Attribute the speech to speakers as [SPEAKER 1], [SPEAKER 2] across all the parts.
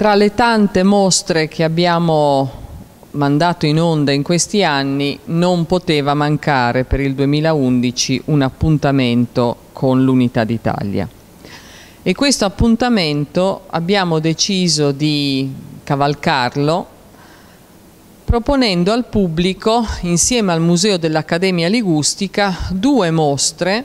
[SPEAKER 1] Tra le tante mostre che abbiamo mandato in onda in questi anni non poteva mancare per il 2011 un appuntamento con l'Unità d'Italia. E questo appuntamento abbiamo deciso di cavalcarlo proponendo al pubblico, insieme al Museo dell'Accademia Ligustica, due mostre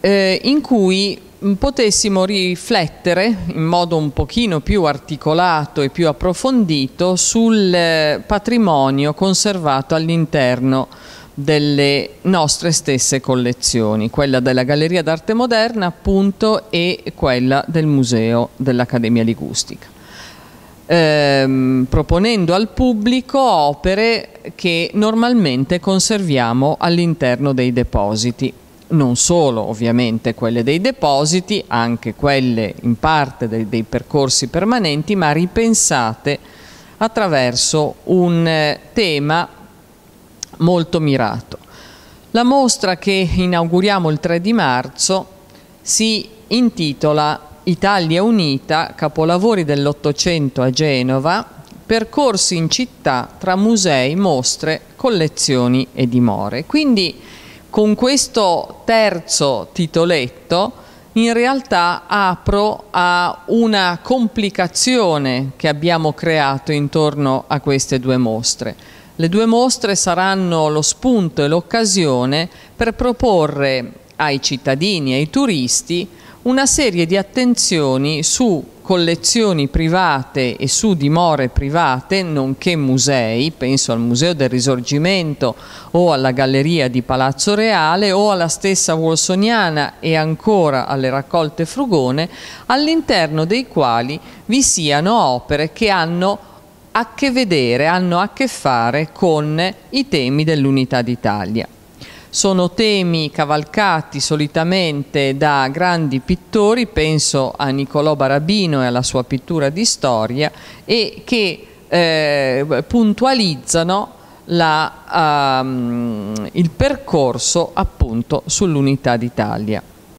[SPEAKER 1] eh, in cui Mm, potessimo riflettere in modo un pochino più articolato e più approfondito sul eh, patrimonio conservato all'interno delle nostre stesse collezioni, quella della Galleria d'Arte Moderna appunto e quella del Museo dell'Accademia Ligustica, ehm, proponendo al pubblico opere che normalmente conserviamo all'interno dei depositi non solo ovviamente quelle dei depositi, anche quelle in parte dei, dei percorsi permanenti, ma ripensate attraverso un eh, tema molto mirato. La mostra che inauguriamo il 3 di marzo si intitola Italia Unita, capolavori dell'Ottocento a Genova, percorsi in città tra musei, mostre, collezioni e dimore. Quindi con questo terzo titoletto in realtà apro a una complicazione che abbiamo creato intorno a queste due mostre. Le due mostre saranno lo spunto e l'occasione per proporre ai cittadini e ai turisti una serie di attenzioni su collezioni private e su dimore private, nonché musei, penso al Museo del Risorgimento o alla Galleria di Palazzo Reale o alla stessa Wolsoniana e ancora alle raccolte Frugone, all'interno dei quali vi siano opere che hanno a che vedere, hanno a che fare con i temi dell'unità d'Italia. Sono temi cavalcati solitamente da grandi pittori, penso a Niccolò Barabino e alla sua pittura di storia, e che eh, puntualizzano la, um, il percorso appunto sull'unità d'Italia.